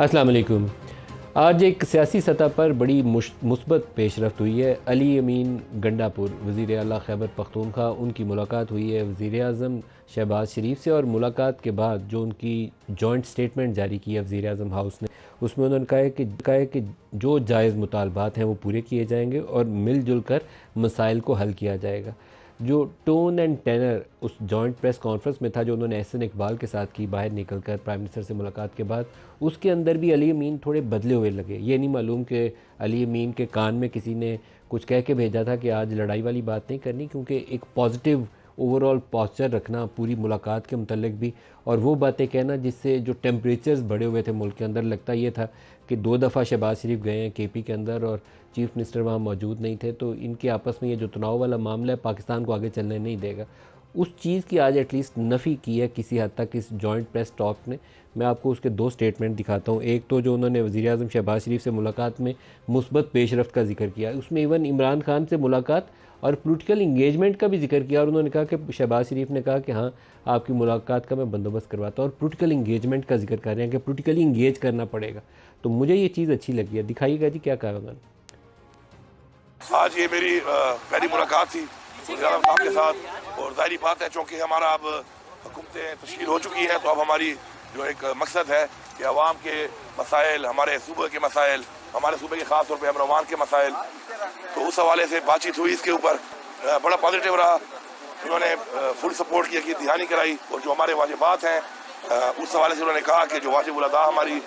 असलकुम आज एक सियासी सतह पर बड़ी मुस्बत पेशरफ हुई है अली अमीन गंडापुर वज़ी अल खैबर पख्तूनख्वा उनकी मुलाकात हुई है वज़ी अजम शहबाज शरीफ से और मुलाकात के बाद जो उनकी जॉइंट स्टेटमेंट जारी की है वज़ी अजम हाउस ने उसमें उन्होंने कहा है कि कहा है कि जो जायज़ मुतालबात हैं वो पूरे किए जाएंगे और मिलजुल कर मसाइल को हल किया जाएगा जो टोन एंड टेनर उस जॉइंट प्रेस कॉन्फ्रेंस में था जो उन्होंने एहसन इकबाल के साथ की बाहर निकलकर प्राइम मिनिस्टर से मुलाकात के बाद उसके अंदर भी अली अमीन थोड़े बदले हुए लगे ये नहीं मालूम कि अली अमीन के कान में किसी ने कुछ कह के भेजा था कि आज लड़ाई वाली बात नहीं करनी क्योंकि एक पॉजिटिव ओवरऑल पॉस्चर रखना पूरी मुलाकात के मतलब भी और वो बातें कहना जिससे जो टेम्परेचर्स बढ़े हुए थे मुल्क के अंदर लगता ये था कि दो दफ़ा शहबाज शरीफ गए हैं के पी के अंदर और चीफ मिनिस्टर वहाँ मौजूद नहीं थे तो इनके आपस में ये जो तनाव वाला मामला है पाकिस्तान को आगे चलने नहीं देगा उस चीज़ की आज एटलीस्ट नफ़ी की है किसी हद तक इस जॉइंट प्रेस टॉक ने मैं आपको उसके दो स्टेटमेंट दिखाता हूँ एक तो जो उन्होंने वज़ी अजम शहबाज शरीफ से मुलाकात में मुस्बत पेशरफ का जिक्र किया उसमें इवन इमरान खान से मुलाकात और पोलिटिकल इंगेजमेंट का भी जिक्र किया और उन्होंने कहा कि शहबाज शरीफ ने कहा कि हाँ आपकी मुलाकात का मैं बंदोबस्त करवाता हूँ और पोलिटिकल इंगेजमेंट का जिक्र कर रहे हैं कि पोलिटिकली इंगेज करना पड़ेगा तो मुझे ये चीज़ अच्छी लगी है दिखाइएगा जी क्या कहा उन्होंने आज ये मेरी पहली मुलाकात थी के साथ और जाहिर बात है चूँकि हमारा अब हुकूमतें तश्ल हो चुकी हैं तो अब हमारी जो एक मकसद है कि आवाम के मसाइल हमारे सूबे के मसाइल हमारे सूबे के खास तौर पर अमरवान के मसाइल तो उस हवाले से बातचीत हुई इसके ऊपर बड़ा पॉजिटिव रहा उन्होंने फुल सपोर्ट किया कि दिहानी कराई और जो हमारे वाजिबात हैं उस हवाले से उन्होंने कहा कि जो वाजिब अदा हमारी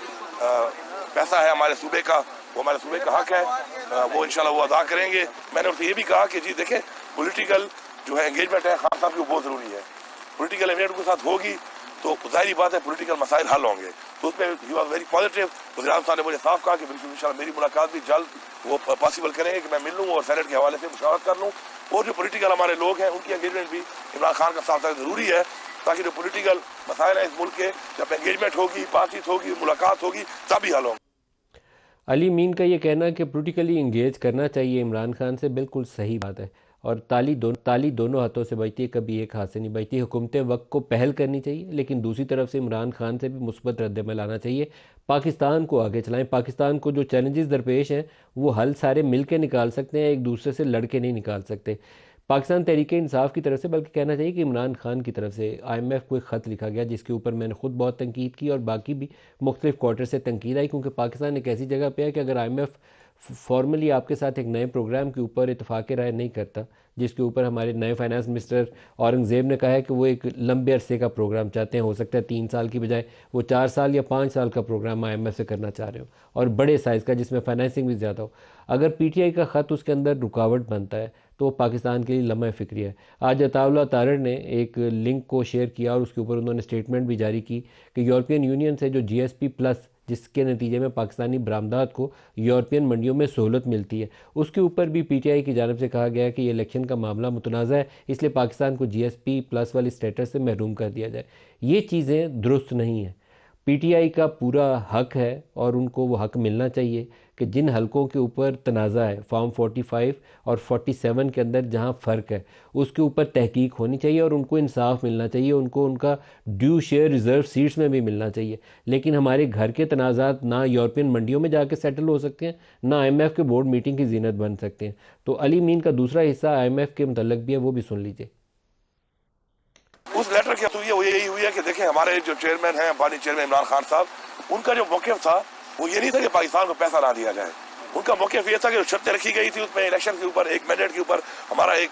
पैसा है हमारे सूबे का वो हमारे सूबे का हक है वो इन वो अदा करेंगे मैंने उनसे ये भी कहा कि जी देखें पोलिटिकल जो है एंगेजमेंट है खान साहब की बहुत ज़रूरी है पोलिटिकल एंगेजमेंट के साथ होगी तो जाहिर बात है पोलिटिकल मसाइल हल होंगे तो उसमें ही वेरी पॉजिटिव वजी साहब ने मुझे साफ कहा कि बिल्कुल इन मेरी मुलाकात भी जल्द वो पॉसिबल करेंगे कि मैं मिल लूँ और सैनेट के हवाले से मुशावरत कर लूँ और जो पोलिटिकल हमारे लोग हैं उनकी एंगेजमेंट भी इमरान खान का साथ ज़रूरी है ताकि जो पोलिटिकल मसाइल हैं इस मुल्क के जब एंगेजमेंट होगी बातचीत होगी मुलाकात होगी तभी हल होंगे अली मीन का ये कहना कि पोलिटिकली इंगेज करना चाहिए इमरान खान से बिल्कुल सही बात है और ताली दोनों ताली दोनों हाथों से बजती है कभी एक हाथ से नहीं बजती हुकूमत वक्त को पहल करनी चाहिए लेकिन दूसरी तरफ से इमरान खान से भी मुस्बत रद्दमल आना चाहिए पाकिस्तान को आगे चलाएं पाकिस्तान को जो चैलेंजेस दरपेश हैं वो हल सारे मिल के निकाल सकते हैं एक दूसरे से लड़के नहीं निकाल सकते पाकिस्तान तहरीक इंसाफ की तरफ से बल्कि कहना चाहिए कि इमरान खान की तरफ से एफ़ को एक ख़त लिखा गया जिसके ऊपर मैंने खुद बहुत तनकीद की और बाकी भी मुख्तलिफ क्वार्टर से तनकीद आई क्योंकि पाकिस्तान एक ऐसी जगह पर है कि अगर एफ़ फॉर्मली आपके साथ एक नए प्रोग्राम के ऊपर इतफाक़ राय नहीं करता जिसके ऊपर हमारे नए फाइनेंस मिनिस्टर औरंगज़ेब ने कहा है कि वो एक लंबे अरसे का प्रोग्राम चाहते हैं हो सकता है तीन साल की बजाय वो चार साल या पाँच साल का प्रोग्राम आई से करना चाह रहे हो और बड़े साइज़ का जिसमें फाइनेंसिंग भी ज़्यादा हो अगर आई का ख़त उसके अंदर रुकावट बनता है तो पाकिस्तान के लिए लम्बा फिक्री है आज अताउल्ला तारड़ ने एक लिंक को शेयर किया और उसके ऊपर उन्होंने स्टेटमेंट भी जारी की कि यूरोपियन यूनियन से जो जीएसपी प्लस जिसके नतीजे में पाकिस्तानी बरामदात को यूरोपियन मंडियों में सहूलत मिलती है उसके ऊपर भी पी टी आई की जानब से कहा गया है कि इलेक्शन का मामला मुतनाज़ है इसलिए पाकिस्तान को जी एस पी प्लस वाली स्टेटस से महरूम कर दिया जाए ये चीज़ें दुरुस्त नहीं हैं पी टी आई का पूरा हक है और उनको वो हक मिलना चाहिए कि जिन हलकों के ऊपर तनाज़ा है फॉर्म 45 और 47 के अंदर जहाँ फ़र्क है उसके ऊपर तहकीक होनी चाहिए और उनको इंसाफ मिलना चाहिए उनको उनका ड्यू शेयर रिज़र्व सीट्स में भी मिलना चाहिए लेकिन हमारे घर के तनाज़ात ना यूरोपियन मंडियों में जाके सेटल हो सकते हैं ना आई के बोर्ड मीटिंग की जीनत बन सकते हैं तो अली मीन का दूसरा हिस्सा आई के मतलब भी है वो भी सुन लीजिए उस लेटर की यही हुई है कि देखें हमारे जो चेयरमैन हैं अंबानी चेयरमैन इमरान खान साहब उनका जो मौकफ था वो ये नहीं था कि पाकिस्तान को पैसा ना दिया जाए उनका मौके ये था कि शर्तें रखी गई थी उसमें इलेक्शन के ऊपर एक मैंडेट के ऊपर हमारा एक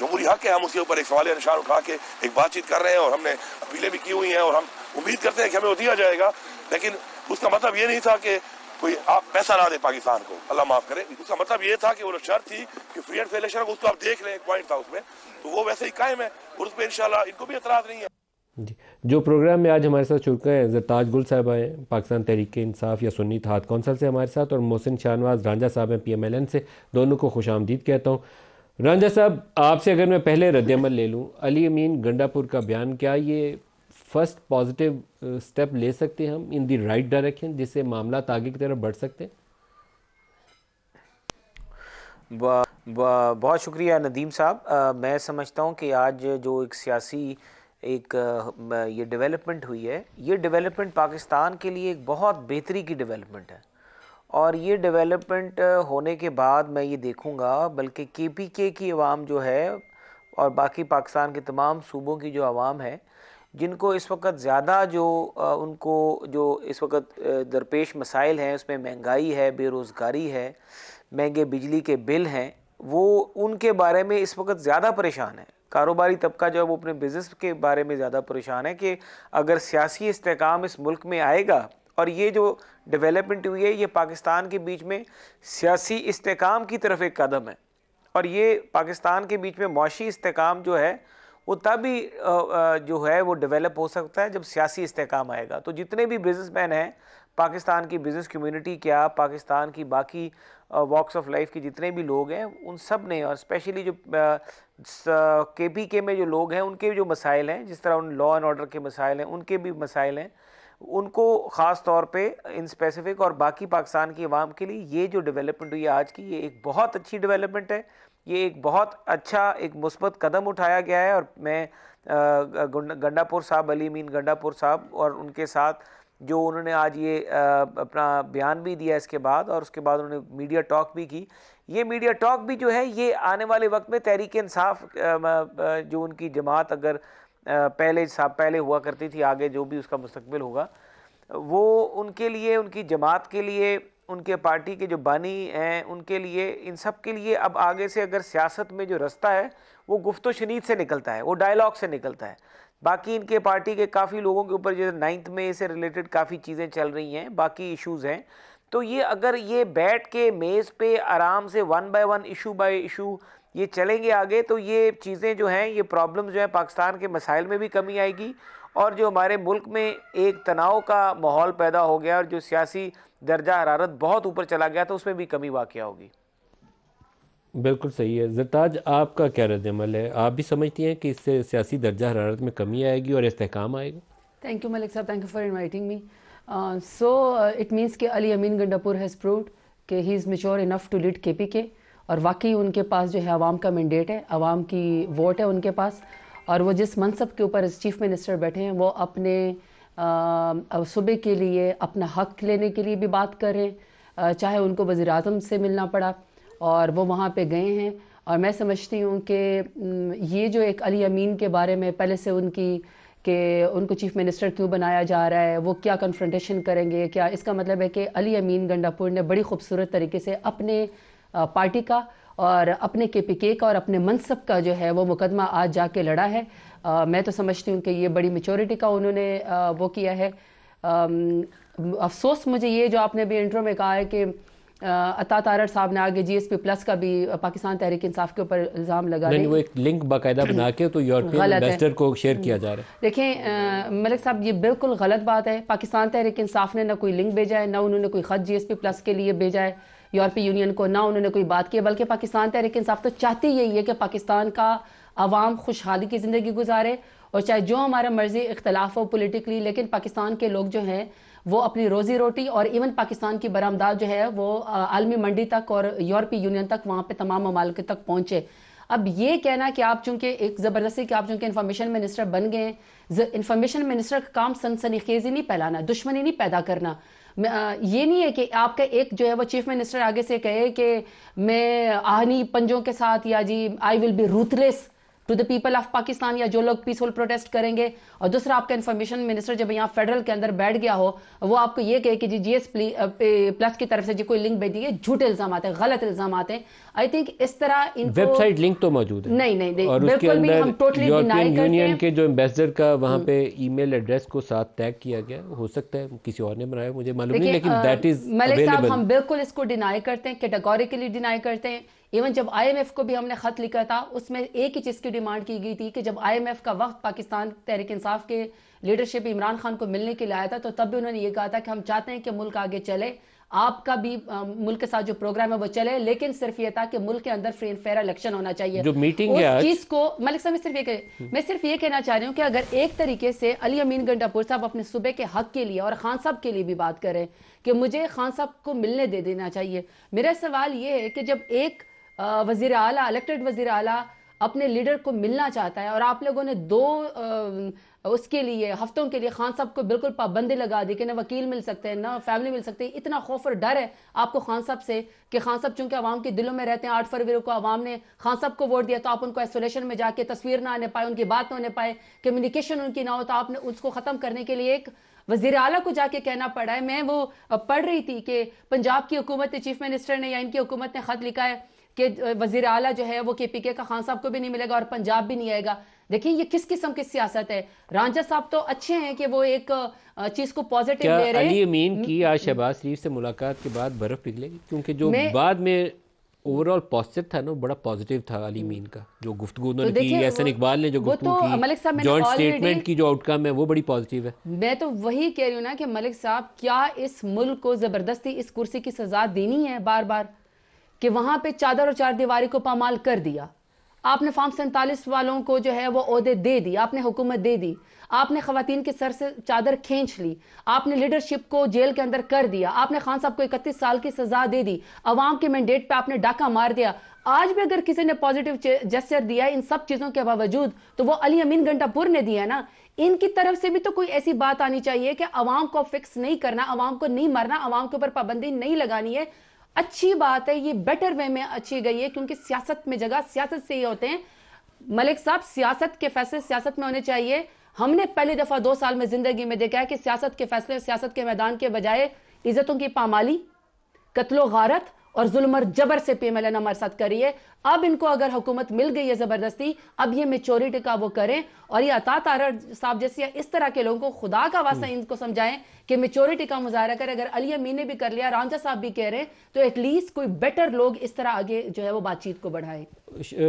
जमहूरी हक है हम उसके ऊपर एक सवाल निशान उठा के एक बातचीत कर रहे हैं और हमने अपीलें भी की हुई हैं और हम उम्मीद करते हैं कि हमें वो दिया जाएगा लेकिन उसका मतलब ये नहीं था कि कोई आप पैसा ना दे पाकिस्तान को अल्लाह माफ करे उसका मतलब ये था कि वो शर्त थी कि फ्री एंड फेयर उसको आप देख लें हैं पॉइंट था उसमें तो वो वैसे ही कायम है और उसमें इनशाला इन इनको भी एतराज नहीं है जी जो प्रोग्राम में आज हमारे साथ शुरू हैं जरताज गुल साहब आए पाकिस्तान तहरीक इंसाफ या सुन्नी हाथ कौंसल से हमारे साथ और मोहसिन शाहनवाज रांझा साहब हैं पी एम एल एन से दोनों को खुश आमदीद कहता हूँ रांझा साहब आपसे अगर मैं पहले रद्दमल ले लूँ अली अमीन गंडापुर का बयान क्या ये फर्स्ट पॉजिटिव स्टेप ले सकते हैं हम इन दी राइट डायरेक्शन जिससे मामला आगे की तरफ बढ़ सकते हैं बहुत शुक्रिया नदीम साहब मैं समझता हूँ कि आज जो एक सियासी एक ये डेवलपमेंट हुई है ये डेवलपमेंट पाकिस्तान के लिए एक बहुत बेहतरी की डेवलपमेंट है और ये डेवलपमेंट होने के बाद मैं ये देखूँगा बल्कि के पी के की आवाम जो है और बाकी पाकिस्तान के तमाम सूबों की जो आवाम है जिनको इस वक्त ज़्यादा जो उनको जो इस वक्त दरपेश मसाइल हैं उसमें महंगाई है बेरोज़गारी है महंगे बिजली के बिल हैं वो उनके बारे में इस वक्त ज़्यादा परेशान है कारोबारी तबका जो है वो अपने बिज़नेस के बारे में ज़्यादा परेशान है कि अगर सियासी इसकाम इस मुल्क में आएगा और ये जो डेवलपमेंट हुई है ये पाकिस्तान के बीच में सियासी इसकाम की तरफ एक कदम है और ये पाकिस्तान के बीच में मुशी इसकाम जो है वो तभी जो है वो डेवलप हो सकता है जब सियासी इसकाम आएगा तो जितने भी बिजनेस मैन हैं पाकिस्तान की बिज़नेस कम्यूनिटी क्या पाकिस्तान की बाकी वॉक्स ऑफ लाइफ के जितने भी लोग हैं उन सब ने और स्पेशली जो के पी के में जो लोग हैं उनके जो मसाइल हैं जिस तरह उन लॉ एंड ऑर्डर के मसाइल हैं उनके भी मसाइल हैं उनको ख़ास तौर पे इन स्पेसिफिक और बाकी पाकिस्तान की आवाम के लिए ये जो डेवलपमेंट हुई आज की ये एक बहुत अच्छी डेवलपमेंट है ये एक बहुत अच्छा एक मुस्बत कदम उठाया गया है और मैं गंडापुर साहब अली मीन गंडापुर साहब और उनके साथ जो उन्होंने आज ये अपना बयान भी दिया इसके बाद और उसके बाद उन्होंने मीडिया टॉक भी की ये मीडिया टॉक भी जो है ये आने वाले वक्त में तहरीक इंसाफ जो उनकी जमात अगर पहले पहले हुआ करती थी आगे जो भी उसका मुस्तबिल होगा वो उनके लिए उनकी जमात के लिए उनके पार्टी के जो बानी हैं उनके लिए इन सब के लिए अब आगे से अगर सियासत में जो रास्ता है वो गुफ्त शनीद से निकलता है वो डायलॉग से निकलता है बाकी इनके पार्टी के काफ़ी लोगों के ऊपर जैसे नाइन्थ में इसे रिलेटेड काफ़ी चीज़ें चल रही हैं बाकी इश्यूज़ हैं तो ये अगर ये बैठ के मेज़ पे आराम से one by one issue by issue ये चलेंगे आगे तो ये चीज़ें जो हैं ये प्रॉब्लम जो हैं पाकिस्तान के मसाइल में भी कमी आएगी और जो हमारे मुल्क में एक तनाव का माहौल पैदा हो गया और जो सियासी दर्जा हरारत बहुत ऊपर चला गया तो उसमें भी कमी वाक़ होगी बिल्कुल सही है जरताज आपका क्या रद्दमल है आप भी समझती हैं कि इससे सियासी दर्जा हरारत में कमी आएगी और इसकाम आएगा थैंक यू मलिक साहब thank you for inviting me so it means कि अली अमीन गंडापुर हैज़ प्रूव्ड कि he is mature enough to lead K P K और वाकई उनके पास जो है आवाम का मैंडेट है आवाम की वोट है उनके पास और वो जिस मनसब के ऊपर चीफ मिनिस्टर बैठे हैं वो अपने uh, सूबे के लिए अपना हक लेने के लिए भी बात करें uh, चाहे उनको वज़ी से मिलना पड़ा और वो वहाँ पे गए हैं और मैं समझती हूँ कि ये जो एक अली अमीन के बारे में पहले से उनकी कि उनको चीफ मिनिस्टर क्यों बनाया जा रहा है वो क्या कन्फ्रंटेशन करेंगे क्या इसका मतलब है कि अली अमीन गंडापुर ने बड़ी खूबसूरत तरीके से अपने पार्टी का और अपने के पी के का और अपने मनसब का जो है वो मुकदमा आज जाके लड़ा है आ, मैं तो समझती हूँ कि ये बड़ी मेचोरिटी का उन्होंने आ, वो किया है आ, अफसोस मुझे ये जो आपने भी इंट्रो में कहा है कि अता तारड़ साहब ने आगे जीएसपी प्लस का भी पाकिस्तान तहरीक इंसाफ के ऊपर इल्ज़ाम लगा वो एक लिंक बाकायदा बना के तो यूरोपियन को शेयर किया जा रहा है देखें मलिक साहब ये बिल्कुल गलत बात है पाकिस्तान तहरीक इंसाफ ने ना कोई लिंक भेजा है ना उन्होंने कोई खत जीएसपी प्लस के लिए भेजा है यूरोपीय यूनियन को ना उन्होंने कोई बात की बल्कि पाकिस्तान तहरीक इंसाफ तो चाहती यही है कि पाकिस्तान का आवाम खुशहाली की ज़िंदगी गुजारे और चाहे जो हमारा मर्ज़ी इख्तलाफ हो पोलिटिकली लेकिन पाकिस्तान के लोग जो हैं वो अपनी रोजी रोटी और इवन पाकिस्तान की बरामदा जो है वो आलमी मंडी तक और यूरोपीय यूनियन तक वहाँ पर तमाम ममालिक तक पहुँचे अब ये कहना कि आप चूंकि एक ज़बरदस्ती कि आप चूंकि इन्फॉर्मेशन मिनिस्टर बन गए इन्फॉर्मेशन मिनिस्टर का काम सनसनीखेजी नहीं फैलाना दुश्मनी नहीं पैदा करना ये नहीं है कि आपका एक जो है वो चीफ मिनिस्टर आगे से कहे कि मैं आहनी पंजों के साथ या जी I will be ruthless to the people of Pakistan या जो लोग पीसफुल प्रोटेस्ट करेंगे और दूसरा आपका इन्फॉर्मेशन मिनिस्टर जब यहाँ फेडरल के अंदर बैठ गया हो वो आपको ये कहे कि जी जी एस प्लस की तरफ से जी कोई लिंक भेज दी झूठे इल्जाम आते हैं गलत इल्जाम आते हैं आई थिंक इस तरह वेबसाइट लिंक तो मौजूद है नहीं नहीं, नहीं और उसके अंदर यूरोपियन यूनियन के जो एम्बेसडर का वहाँ हम्म। पे ईमेल एड्रेस को साथ टैग किया गया हो सकता है किसी और ने बनाया मुझे मालूम नहीं लेकिन दैट इज मलिक साहब हम बिल्कुल इसको डिनाई करते हैं कैटेगोरिकली डिनाई करते हैं इवन जब आईएमएफ को भी हमने खत लिखा था उसमें एक ही चीज़ की डिमांड की गई थी कि जब आईएमएफ का वक्त पाकिस्तान तहरीक इंसाफ के लीडरशिप इमरान खान को मिलने के लिए आया था तो तब भी उन्होंने ये कहा था कि हम चाहते हैं कि मुल्क आगे चले आपका भी मुल्क के साथ जो प्रोग्राम है वो चले लेकिन सिर्फ ये था कि मुल्क के अंदर फ्री एंड फेयर इलेक्शन होना चाहिए जो मीटिंग है चीज को मलिक साहब सिर्फ ये हम्म। मैं सिर्फ ये कहना चाह रही हूँ कि अगर एक तरीके से अली अमीन गंडापुर साहब अपने सुबह के हक के लिए और खान साहब के लिए भी बात करें कि मुझे खान साहब को मिलने दे देना चाहिए मेरा सवाल ये है कि जब एक वजीर आला इलेक्टेड वजीर आला अपने लीडर को मिलना चाहता है और आप लोगों ने दो आ, उसके लिए हफ्तों के लिए खान साहब को बिल्कुल पाबंदी लगा दी कि ना वकील मिल सकते हैं ना फैमिली मिल सकती है इतना खौफ और डर है आपको खान साहब से कि खान साहब चूंकि आवाम के दिलों में रहते हैं आठ फरवरी को आवाम ने खान साहब को वोट दिया तो आप उनको आइसोलेशन में जाके तस्वीर ना आने पाए उनकी बात ना होने पाए कम्युनिकेशन उनकी ना हो तो आपने उसको ख़त्म करने के लिए एक वजीर अला को जाके कहना पड़ा है मैं वो पढ़ रही थी कि पंजाब की हुकूमत चीफ मिनिस्टर ने या इनकी हुकूमत ने ख़त लिखा है कि वजीर अला जो है वो के पी के का खान साहब को भी नहीं मिलेगा और पंजाब भी नहीं आएगा देखिए ये किस किस्म की सियासत है रांझा साहब तो अच्छे हैं कि वो एक चीज को पॉजिटिव ले रहे हैं अमीन की हम्म। आज शहबाज शरीफ से मुलाकात के बाद बर्फ पिघलेगी क्योंकि जो बाद में ओवरऑल पॉजिटिव था ना बड़ा पॉजिटिव था अली मीन का जो गुफ्तगु तो की एहसन इकबाल ने जो गुफ्तगु तो की जॉइंट स्टेटमेंट की जो आउटकम है वो बड़ी पॉजिटिव है मैं तो वही कह रही हूँ ना कि मलिक साहब क्या इस मुल्क को जबरदस्ती इस कुर्सी की सजा देनी है बार बार कि वहां पे चादर और चार दीवारी को पामाल कर दिया आपने फार्म सैंतालीस वालों को जो है वो अहदे दे दी आपने हुकूमत दे दी आपने खातन के सर से चादर खींच ली आपने लीडरशिप को जेल के अंदर कर दिया आपने खान साहब को इकतीस साल की सजा दे दी अवाम के मैंडेट पर आपने डाका मार दिया आज भी अगर किसी ने पॉजिटिव जेस्टर दिया इन सब चीज़ों के बावजूद तो वो अली अमीन घंटापुर ने दिया ना इनकी तरफ से भी तो कोई ऐसी बात आनी चाहिए कि अवाम को फिक्स नहीं करना अवाम को नहीं मरना अवाम के ऊपर पाबंदी नहीं लगानी है अच्छी बात है ये बेटर वे में अच्छी गई है क्योंकि सियासत में जगह सियासत से ही होते हैं मलिक साहब सियासत के फैसले सियासत में होने चाहिए हमने पहली दफा दो साल में जिंदगी में देखा है कि सियासत के फैसले सियासत के मैदान के बजाय इज्जतों की पामाली कत्लो गारत और जुल्म और जबर से पी एम एल एन हमारे साथ करी है अब इनको अगर हुकूमत मिल गई है ज़बरदस्ती अब ये मेचोरिटी का वो करें और ये अता तार साहब जैसे इस तरह के लोगों को खुदा का वास्ता हम्म। इनको समझाएं कि मेचोरिटी का मुजाहरा करें अगर अली अमीन ने भी कर लिया रामजा साहब भी कह रहे हैं तो एटलीस्ट कोई बेटर लोग इस तरह आगे जो है वो बातचीत को बढ़ाए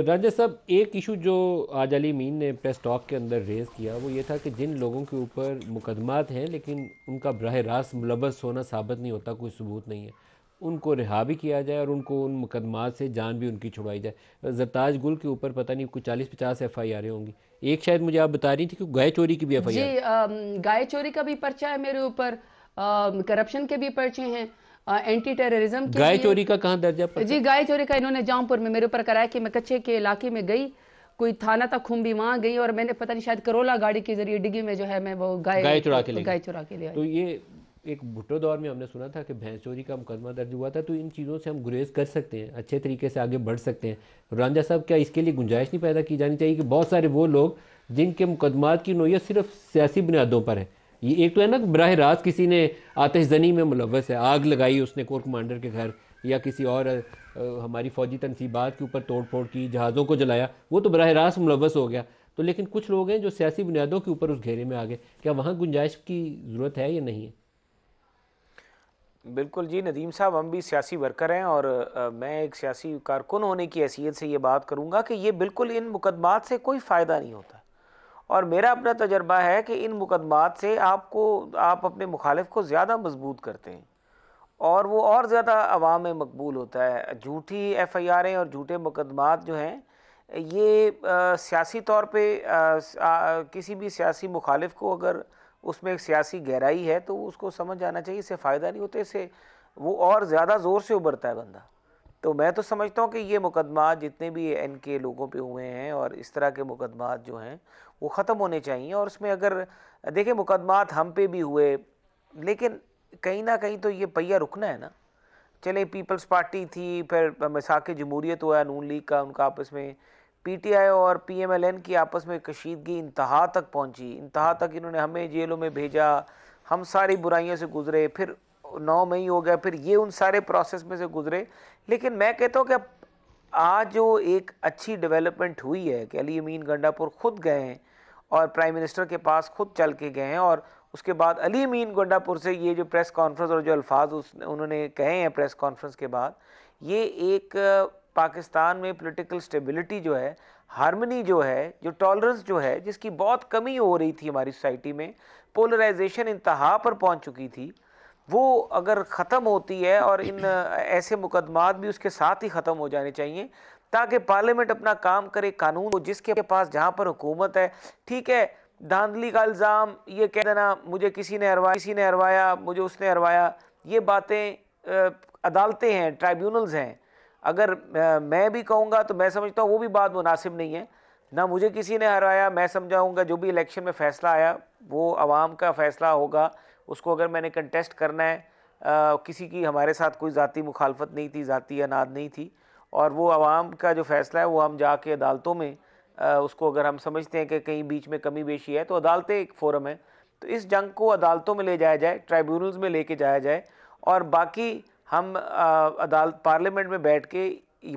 राजा साहब एक इशू जो आज अली मीन ने प्रेस टॉक के अंदर रेज किया वो ये था कि जिन लोगों के ऊपर मुकदमात हैं लेकिन उनका बरह रास्त मुलबस होना साबित नहीं होता कोई सबूत नहीं है उनको रिहा भी किया जाए और उनको उन मुकदमात से जान भी उनकी छुड़वाई जाए जरताज गुल के ऊपर पता नहीं कुछ चालीस पचास एफ आई आर होंगी एक शायद मुझे आप बता रही थी कि गाय चोरी की भी एफ आई गाय चोरी का भी पर्चा है मेरे ऊपर करप्शन के भी पर्चे हैं एंटी टेररिज्म गाय चोरी का कहाँ दर्जा जी गाय चोरी का इन्होंने जामपुर में मेरे ऊपर कराया कि मैं कच्चे के इलाके में गई कोई थाना था खुम्बी वहां गई और मैंने पता नहीं शायद करोला गाड़ी के जरिए डिग्गी में जो है मैं वो गाय गाय चुरा के लिए गाय चुरा के लिए तो ये एक भुट्टो दौर में हमने सुना था कि भैंस चोरी का मुकदमा दर्ज हुआ था तो इन चीज़ों से हम गुरेज कर सकते हैं अच्छे तरीके से आगे बढ़ सकते हैं तो रांझा साहब क्या इसके लिए गुंजाइश नहीं पैदा की जानी चाहिए कि बहुत सारे वो लोग जिनके मुकदमात की नोयत सिर्फ सियासी बुनियादों पर है ये एक तो है ना बरह रात किसी ने आतशजनी में मुलवस है आग लगाई उसने कोर कमांडर के घर या किसी और हमारी फौजी तनसीबात के ऊपर तोड़ फोड़ की जहाज़ों को जलाया वो तो बरह रास्त मुलवस हो गया तो लेकिन कुछ लोग हैं जो सियासी बुनियादों के ऊपर उस घेरे में आ गए क्या वहाँ गुंजाइश की ज़रूरत है या नहीं है बिल्कुल जी नदीम साहब हम भी सियासी वर्कर हैं और आ, मैं एक सियासी कारकुन होने की हैसियत से ये बात करूँगा कि ये बिल्कुल इन मुकदमात से कोई फ़ायदा नहीं होता और मेरा अपना तजर्बा है कि इन मुकदमात से आपको आप अपने मुखालिफ को ज़्यादा मजबूत करते हैं और वो और ज़्यादा आवाम में मकबूल होता है झूठी एफ़ आई आरें और झूठे मुकदमात जो हैं ये सियासी तौर पर किसी भी सियासी मुखालिफ को अगर उसमें एक सियासी गहराई है तो उसको समझ जाना चाहिए इससे फ़ायदा नहीं होता इससे वो और ज़्यादा ज़ोर से उभरता है बंदा तो मैं तो समझता हूँ कि ये मुकदमा जितने भी एन के लोगों पे हुए हैं और इस तरह के मुकदमा जो हैं वो ख़त्म होने चाहिए और उसमें अगर देखें मुकदमा हम पे भी हुए लेकिन कहीं ना कहीं तो ये पहिया रुकना है ना चले पीपल्स पार्टी थी फिर मिसाक जमूरियत हुआ नून लीग का उनका आपस में पीटीआई और पीएमएलएन की आपस में कशीदगी इंतहा तक पहुंची इंतहा तक इन्होंने हमें जेलों में भेजा हम सारी बुराइयों से गुजरे फिर नौ मई हो गया फिर ये उन सारे प्रोसेस में से गुजरे लेकिन मैं कहता हूँ कि आज जो एक अच्छी डेवलपमेंट हुई है कि अली अमीन गंडापुर खुद गए हैं और प्राइम मिनिस्टर के पास खुद चल के गए हैं और उसके बाद अली अमीन गंडापुर से ये जो प्रेस कॉन्फ्रेंस और जो अल्फाज उसने उन्होंने कहे हैं प्रेस कॉन्फ्रेंस के बाद ये एक पाकिस्तान में पॉलिटिकल स्टेबिलिटी जो है हारमनी जो है जो टॉलरेंस जो है जिसकी बहुत कमी हो रही थी हमारी सोसाइटी में पोलराइजेशन इंतहा पर पहुंच चुकी थी वो अगर ख़त्म होती है और इन ऐसे मुकदमात भी उसके साथ ही ख़त्म हो जाने चाहिए ताकि पार्लियामेंट अपना काम करे कानून जिसके पास जहाँ पर हुकूमत है ठीक है धांधली का इल्ज़ाम ये कह देना मुझे किसी ने हरवाया किसी ने हरवाया मुझे उसने हरवाया ये बातें अदालतें हैं ट्राइब्यूनल्स हैं अगर मैं भी कहूँगा तो मैं समझता हूँ वो भी बात मुनासिब नहीं है ना मुझे किसी ने हराया मैं समझाऊँगा जो भी इलेक्शन में फ़ैसला आया वो आवाम का फ़ैसला होगा उसको अगर मैंने कंटेस्ट करना है आ, किसी की हमारे साथ कोई ज़ाती मुखालफत नहीं थी ज़ाती अनाद नहीं थी और वो आवाम का जो फ़ैसला है वो हम जाके अदालतों में आ, उसको अगर हम समझते हैं कि कहीं बीच में कमी बेशी है तो अदालतें एक फोरम है तो इस जंग को अदालतों में ले जाया जाए ट्राइब्यूनल्स में लेके जाया जाए और बाकी हम अदालत पार्लियामेंट में बैठ के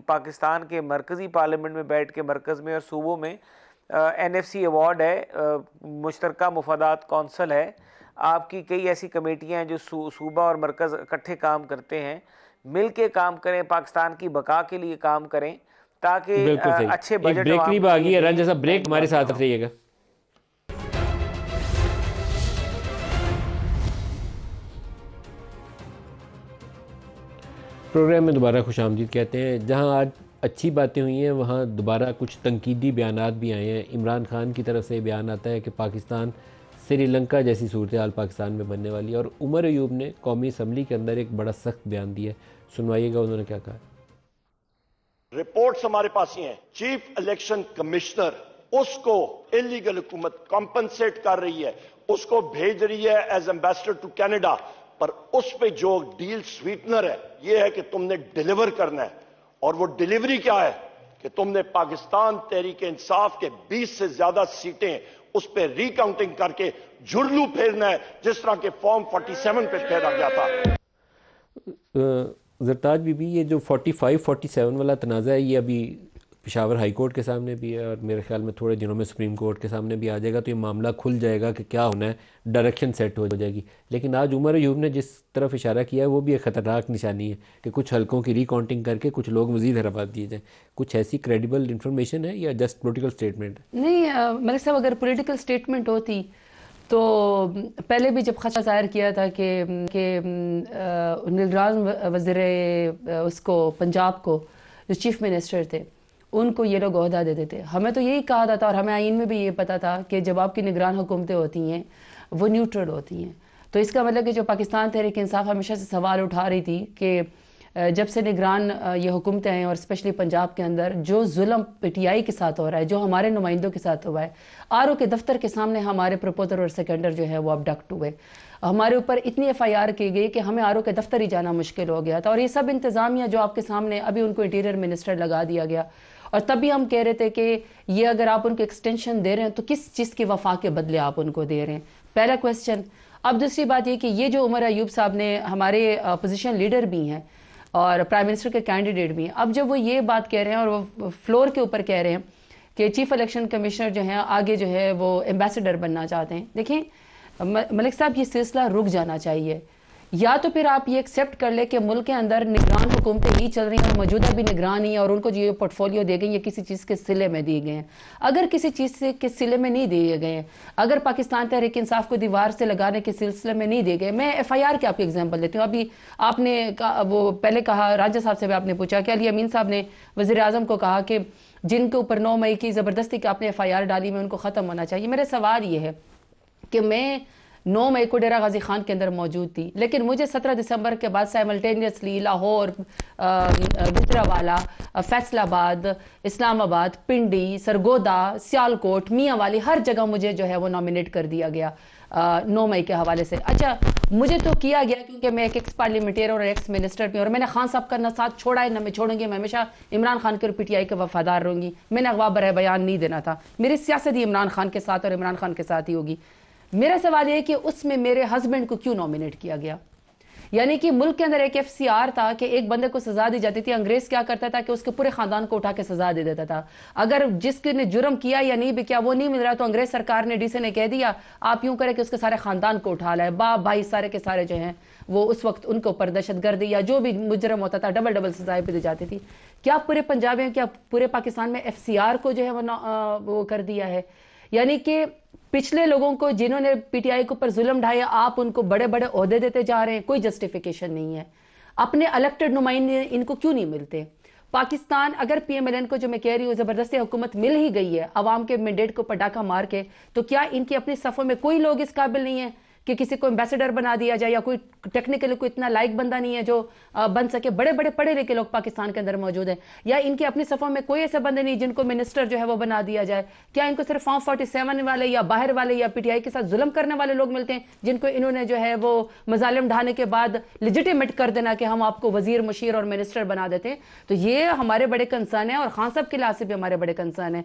पाकिस्तान के मरकज़ी पार्लियामेंट में बैठ के मरकज़ में और सूबों में एन एफ सी अवार्ड है मुश्तरक मफादात कौंसल है आपकी कई ऐसी कमेटियाँ हैं जो सूबा और मरकज़ इकट्ठे काम करते हैं मिल के काम करें पाकिस्तान की बका के लिए काम करें ताकि अच्छे बजट ब्रेक भी आ गई है रंजा साहब ब्रेक अच्छा हमारे साथ रहिएगा प्रोग्राम में दोबारा खुश आमदीद कहते हैं जहाँ आज अच्छी बातें हुई हैं वहाँ दोबारा कुछ तनकीदी बयान भी आए हैं इमरान खान की तरफ से बयान आता है कि पाकिस्तान श्रीलंका जैसी सूरत हाल पाकिस्तान में बनने वाली है और उमर अयूब ने कौमी असम्बली के अंदर एक बड़ा सख्त बयान दिया है सुनवाइएगा उन्होंने क्या कहा रिपोर्ट हमारे पास ही है चीफ इलेक्शन कमिश्नर उसको इलीगल हुकूमत कॉम्पनसेट कर रही है उसको भेज रही है एज एम्बेसडर टू कैनेडा पर उस पर जो डील स्वीटनर है यह है कि तुमने डिलीवर करना है और वो डिलीवरी क्या है कि तुमने पाकिस्तान तहरीक इंसाफ के 20 से ज्यादा सीटें उस पर रिकाउंटिंग करके झुरलू फेरना है जिस तरह के फॉर्म 47 पे फेरा गया था जरताज बीबी ये जो 45 47 वाला तनाजा है ये अभी पिशावर हाई कोर्ट के सामने भी है और मेरे ख्याल में थोड़े दिनों में सुप्रीम कोर्ट के सामने भी आ जाएगा तो ये मामला खुल जाएगा कि क्या होना है डायरेक्शन सेट हो जाएगी लेकिन आज उमर यूब ने जिस तरफ इशारा किया है वो भी एक ख़तरनाक निशानी है कि कुछ हल्कों की रिकाउंटिंग करके कुछ लोग मजीद हराबाद दिए जाएँ कुछ ऐसी क्रेडिबल इन्फॉर्मेशन है या जस्ट पोलिटिकल स्टेटमेंट नहीं मलिक साहब अगर पोलिटिकल स्टेटमेंट होती तो पहले भी जब खदशा जाहिर किया था कि निगरान वजीर उसको पंजाब को जो चीफ मिनिस्टर थे उनको ये लोग अहदा दे देते हमें तो यही कहा जाता और हमें आइन में भी ये पता था कि जब आपकी निगरान हुकूमतें होती हैं वो न्यूट्रल होती हैं तो इसका मतलब कि जो पाकिस्तान तहरीक इंसाफ हमेशा से सवाल उठा रही थी कि जब से निगरान ये हुकूमतें हैं और स्पेशली पंजाब के अंदर जो जुल्म पीटीआई के साथ हो रहा है जो हमारे नुमाइंदों के साथ हुआ है आर के दफ्तर के सामने हमारे प्रपोजर और सेकेंडर जो है वो अबडक्ट हुए हमारे ऊपर इतनी एफ आई आर की गई कि हमें आर के दफ्तर ही जाना मुश्किल हो गया था और ये सब इंतज़ामिया जो आपके सामने अभी उनको इंटीरियर मिनिस्टर लगा दिया गया અતબ હમ કહે રહે تھے કે યે અગર આપ ઉનકો એક્સ્ટેન્શન દે રહે હે તો કિસ ચીઝ કે વફા કે બદલે આપ ઉનકો દે રહે પહેલા ક્વેશ્ચન અબ દૂસરી બાત યે કે યે જો ઉમર અયૂબ સાબ ને હમારે પોઝિશન લીડર ભી હે ઓર પ્રાઇમ મિનિસ્ટર કે કેન્ડિડેટ ભી હે અબ જબ વો યે બાત કહે રહે હે ઓર વો ફ્લોર કે ઉપર કહે રહે હે કે ચીફ ઇલેક્શન કમિશનર જો હે આગે જો હે વો એમ્બેસેડર બનના ચાહતે હે દેખે મલિક સાબ યે સિલસલા રુક જાના ચાહીએ या तो फिर आप ये एक्सेप्ट कर ले कि मुल्क के अंदर निगरान हुकूमतें ही चल रही हैं और मौजूदा भी निगरान ही और उनको जो ये पोर्टफोलियो दिए गए ये किसी चीज़ के सिले में दिए गए हैं अगर किसी चीज़ से के सिले में नहीं दिए गए अगर पाकिस्तान तहरीक इंसाफ को दीवार से लगाने के सिलसिले में नहीं दिए गए मैं एफ आई आर के आपकी एग्जाम्पल देती हूँ अभी आपने वो पहले कहा राजा साहब से भी आपने पूछा कि अली अमीन साहब ने वजी अजम को कहा कि जिनके ऊपर नौ मई की ज़बरदस्ती की आपने एफ आई आर डाली में उनको ख़त्म होना चाहिए मेरा सवाल ये है कि मैं नौ मई को डेरा गाजी खान के अंदर मौजूद थी लेकिन मुझे सत्रह दिसंबर के बाद साइमल्टेनियसली लाहौर गुजरावाला फैसलाबाद इस्लामाबाद पिंडी सरगोदा सियालकोट मियाँ वाली हर जगह मुझे जो है वो नॉमिनेट कर दिया गया नौ मई के हवाले से अच्छा मुझे तो किया गया क्योंकि मैं एक एक्स पार्लियामेंटेर और एक्स मिनिस्टर भी और मैंने खान साहब का ना साथ छोड़ा है ना मैं छोड़ूंगी मैं हमेशा इमरान खान के और पीटीआई के वफादार रहूंगी मैंने अखबार बर बयान नहीं देना था मेरी सियासत ही इमरान खान के साथ और इमरान खान के साथ ही होगी मेरा सवाल यह कि उसमें मेरे हस्बैंड को क्यों नॉमिनेट किया गया यानी कि मुल्क के अंदर एक एफ सी आर था कि एक बंदे को सजा दी जाती थी अंग्रेज क्या करता था कि उसके पूरे खानदान को उठा के सजा दे देता था अगर जिसके ने जुर्म किया या नहीं भी किया वो नहीं मिल रहा तो अंग्रेज सरकार ने डीसी ने कह दिया आप यूं करें कि उसके सारे खानदान को उठा लाए बाप भाई सारे के सारे जो है वो उस वक्त उनके ऊपर दहशत गर्दी या जो भी मुजरम होता था डबल डबल सजाएं भी दी जाती थी क्या पूरे पंजाब में क्या पूरे पाकिस्तान में एफ सी आर को जो है वो कर दिया है यानी कि पिछले लोगों को जिन्होंने पीटीआई के ऊपर जुल्म ढाया आप उनको बड़े बड़े अहदे देते जा रहे हैं कोई जस्टिफिकेशन नहीं है अपने इलेक्टेड नुमाइंदे इनको क्यों नहीं मिलते पाकिस्तान अगर पीएमएलएन को जो मैं कह रही हूँ जबरदस्ती हुकूमत मिल ही गई है अवाम के मैंडेट को पटाखा मार के तो क्या इनकी अपनी सफ़ों में कोई लोग इस काबिल नहीं है कि किसी को एम्बेसडर बना दिया जाए या कोई टेक्निकली कोई इतना लाइक बंदा नहीं है जो बन सके बड़े बड़े पढ़े लिखे लोग पाकिस्तान के अंदर मौजूद हैं या इनके अपनी सफ़ों में कोई ऐसे बंदे नहीं जिनको मिनिस्टर जो है वो बना दिया जाए क्या इनको सिर्फ फॉर्म फोर्टी सेवन वाले या बाहर वाले या पीटीआई के साथ जुलम करने वाले लोग मिलते हैं जिनको इन्होंने जो है वो मजालम ढाने के बाद लिजिटिमेट कर देना कि हम आपको वजीर मशीर और मिनिस्टर बना देते हैं तो ये हमारे बड़े कंसर्न है और खान साहब के लिहाज से भी हमारे बड़े कंसर्न है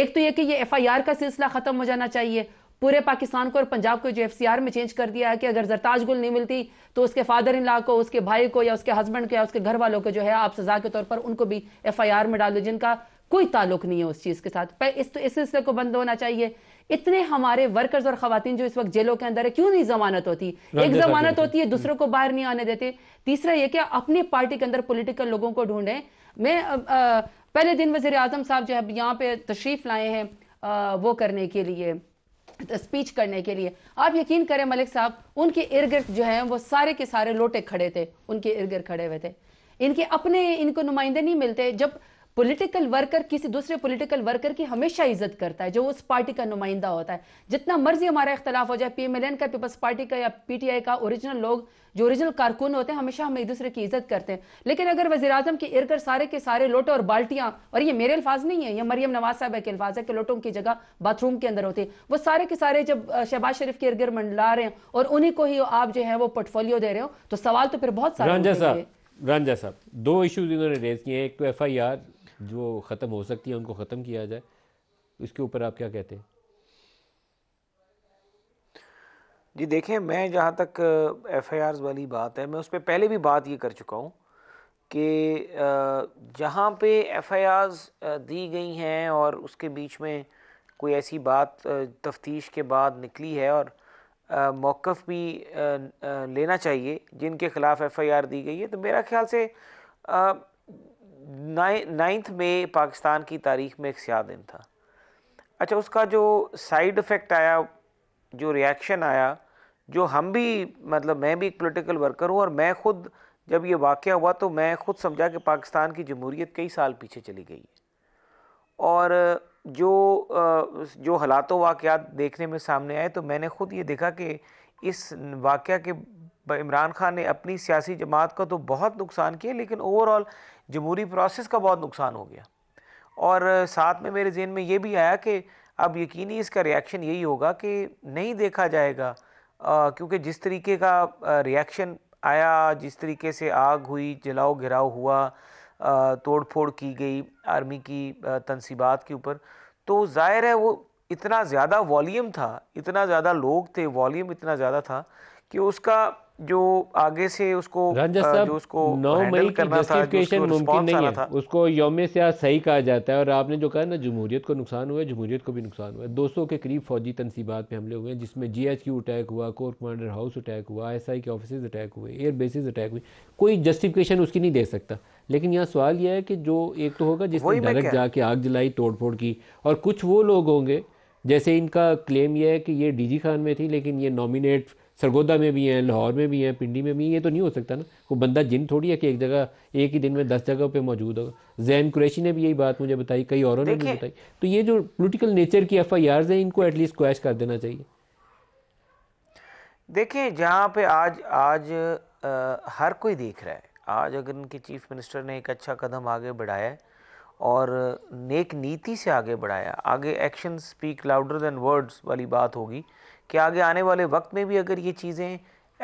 एक तो ये कि ये एफ आई आर का सिलसिला खत्म हो जाना चाहिए पूरे पाकिस्तान को और पंजाब को जो एफ में चेंज कर दिया है कि अगर जरताज गुल नहीं मिलती तो उसके फादर इन ला को उसके भाई को या उसके हस्बैंड को या उसके घर वालों को जो है आप सजा के तौर पर उनको भी एफ आई आर में डालो जिनका कोई ताल्लुक नहीं है उस चीज़ के साथ इस तो इस सिलसिले को बंद होना चाहिए इतने हमारे वर्कर्स और खातन जो इस वक्त जेलों के अंदर है क्यों नहीं जमानत होती एक जमानत होती है दूसरों को बाहर नहीं आने देते तीसरा ये कि अपनी पार्टी के अंदर पोलिटिकल लोगों को ढूंढे मैं पहले दिन वजीर आजम साहब जो है यहाँ पे तशरीफ लाए हैं वो करने के लिए स्पीच करने के लिए आप यकीन करें मलिक साहब उनके इर्गर्द जो है वो सारे के सारे लोटे खड़े थे उनके इर्द खड़े हुए थे इनके अपने इनको नुमाइंदे नहीं मिलते जब पॉलिटिकल वर्कर किसी दूसरे पॉलिटिकल वर्कर की हमेशा इज्जत करता है जो उस पार्टी का नुमाइंदा होता है जितना मर्जी हमारा इख्तलाफ हो जाए पीएमएलएन का पीपल्स पार्टी का या पीटीआई का ओरिजिनल लोग जो ओरिजिनल कारकुन होते हैं हमेशा हम एक दूसरे की इज्जत करते हैं लेकिन अगर वजी अजम के इर्गर सारे के सारे लोटे और बाल्टियां और ये मेरे अल्फाज नहीं है ये मरियम नवाज साहब के अल्फाज है कि लोटों की जगह बाथरूम के अंदर होती वो सारे के सारे जब शहबाज शरीफ के इर्गर मंडला रहे हैं और उन्हीं को ही आप जो है वो पोर्टफोलियो दे रहे हो तो सवाल तो फिर बहुत सारे रंजा साहब दो इशूज इन्होंने रेज किए हैं एक तो एफ आई आर जो ख़त्म हो सकती है उनको ख़त्म किया जाए इसके ऊपर आप क्या कहते हैं जी देखें मैं जहाँ तक एफ वाली बात है मैं उस पर पहले भी बात ये कर चुका हूँ कि जहाँ पे एफ दी गई हैं और उसके बीच में कोई ऐसी बात तफ्तीश के बाद निकली है और मौक़ भी लेना चाहिए जिनके ख़िलाफ़ एफ दी गई है तो मेरा ख्याल से नाइन्थ में पाकिस्तान की तारीख में एक सिया दिन था अच्छा उसका जो साइड इफ़ेक्ट आया जो रिएक्शन आया जो हम भी मतलब मैं भी एक पोलिटिकल वर्कर हूँ और मैं खुद जब ये वाक़ हुआ तो मैं खुद समझा कि पाकिस्तान की जमहूरीत कई साल पीछे चली गई है और जो जो हालात वाक़ देखने में सामने आए तो मैंने खुद ये देखा कि इस वाक़ के इमरान खान ने अपनी सियासी जमात का तो बहुत नुकसान किया लेकिन ओवरऑल जमहूरी प्रोसेस का बहुत नुकसान हो गया और साथ में मेरे जहन में ये भी आया कि अब यकीनी इसका रिएक्शन यही होगा कि नहीं देखा जाएगा क्योंकि जिस तरीके का रिएक्शन आया जिस तरीके से आग हुई जलाओ घिराव हुआ तोड़ फोड़ की गई आर्मी की तनसीबात के ऊपर तो ज़ाहिर है वो इतना ज़्यादा वॉलीम था इतना ज़्यादा लोग थे वॉलीम इतना ज़्यादा था कि उसका जो आगे से उसको जो उसको नौ मई का जस्टिफिकेशन मुमकिन नहीं है उसको योम सियाह सही कहा जाता है और आपने जो कहा ना जमहूरियत को नुकसान हुआ है जमहूरियत को भी नुकसान हुआ है दो सौ के करीब फौजी तनसीबात पे हमले हुए हैं जिसमें जी एच क्यू अटैक हुआ कोर कमांडर हाउस अटैक हुआ एस आई के ऑफिस अटैक हुए एयर बेसिस अटैक हुए कोई जस्टिफिकेशन उसकी नहीं दे सकता लेकिन यहाँ सवाल यह है कि जो एक तो होगा जिसने डायरेक्ट जाके आग जलाई तोड़फोड़ की और कुछ वो लोग होंगे जैसे इनका क्लेम यह है कि ये डीजी खान में थी लेकिन ये नॉमिनेट सरगोदा में भी हैं लाहौर में भी हैं पिंडी में भी हैं ये तो नहीं हो सकता ना वो बंदा जिन थोड़ी है कि एक जगह एक ही दिन में दस जगह पे मौजूद होगा जैन कुरैशी ने भी यही बात मुझे बताई कई औरों ने भी बताई तो ये जो पोलिटिकल नेचर की एफ आई आर है इनको एटलीस्ट क्वैश कर देना चाहिए देखिए जहाँ पे आज आज आ, हर कोई देख रहा है आज अगर इनके चीफ मिनिस्टर ने एक अच्छा कदम आगे बढ़ाया और नेक नीति से आगे बढ़ाया आगे action speak louder than words वाली बात होगी कि आगे आने वाले वक्त में भी अगर ये चीज़ें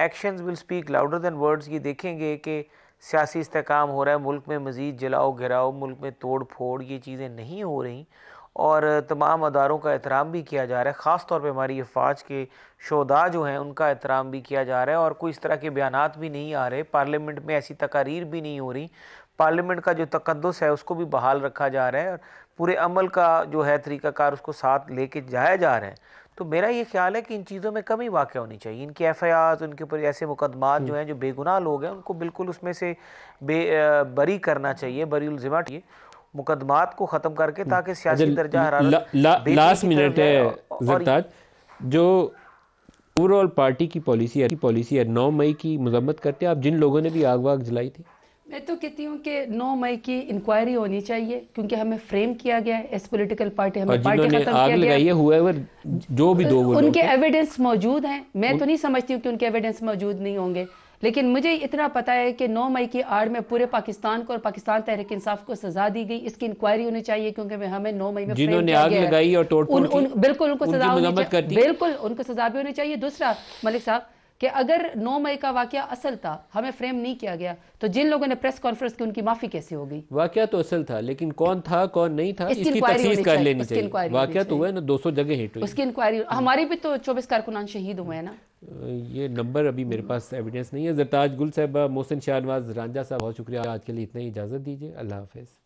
actions will speak louder than words ये देखेंगे कि सियासी इस्तेकाम हो रहा है मुल्क में मज़ीद जलाओ घिराओ मुल्क में तोड़ फोड़ ये चीज़ें नहीं हो रही और तमाम अदारों का एहतराम भी किया जा रहा है ख़ास तौर पर हमारी अफवाज के शोदा जो हैं उनका एहतराम भी किया जा रहा है और कोई इस तरह के बयान भी नहीं आ रहे पार्लियामेंट में ऐसी तकारीर भी नहीं हो रही पार्लियामेंट का जो तकदस है उसको भी बहाल रखा जा रहा है और पूरे अमल का जो है तरीक़ाकार उसको साथ लेके जाया जा रहा है तो मेरा ये ख्याल है कि इन चीज़ों में कमी वाक़ होनी चाहिए इनकी एफ आई आर उनके ऊपर ऐसे मुकदमा जो हैं जो बेगुनाह लोग हैं उनको बिल्कुल उसमें से बे बरी करना चाहिए बरी उलजिमा चाहिए मुकदमात को ख़त्म करके ताकि सियासी अच्छा, दर्जा ला, ला, लास्ट मिनट है जो ओवरऑल पार्टी की पॉलिसी पॉलिसी है नौ मई की मजम्मत करते आप जिन लोगों ने भी आग वाग जलाई थी मैं तो कहती हूँ कि 9 मई की इंक्वायरी होनी चाहिए क्योंकि हमें फ्रेम किया गया है एस पॉलिटिकल पार्टी हमें पार्टी खत्म किया गया है जो भी दो उनके एविडेंस मौजूद हैं मैं उन... तो नहीं समझती हूँ कि उनके एविडेंस मौजूद नहीं होंगे लेकिन मुझे इतना पता है कि 9 मई की आड़ में पूरे पाकिस्तान को और पाकिस्तान तहरीक इंसाफ को सजा दी गई इसकी इंक्वायरी होनी चाहिए क्योंकि हमें 9 मई में जिन्होंने आग लगाई और उन, बिल्कुल उनको सजा बिल्कुल उनको सजा भी होनी चाहिए दूसरा मलिक साहब कि अगर 9 मई का वाक्य असल था हमें फ्रेम नहीं किया गया तो जिन लोगों ने प्रेस कॉन्फ्रेंस की उनकी माफ़ी कैसे हो गई वाक़ तो असल था लेकिन कौन था कौन नहीं था इसकी इसकी कर लेनी चाहिए वाक्य तो हुआ ना दो सौ जगह हिट हुई उसकी इंक्वायरी हम्म। हमारे भी तो चौबीस कारकुनान शहीद हुए हैं ना ये नंबर अभी मेरे हम्म। पास एविडेंस नहीं है जरताज गुल साहब मोहसिन शाहनवाज रांझा साहब बहुत शुक्रिया आज के लिए इतना ही इजाज़त दीजिए अल्लाह हाफिज़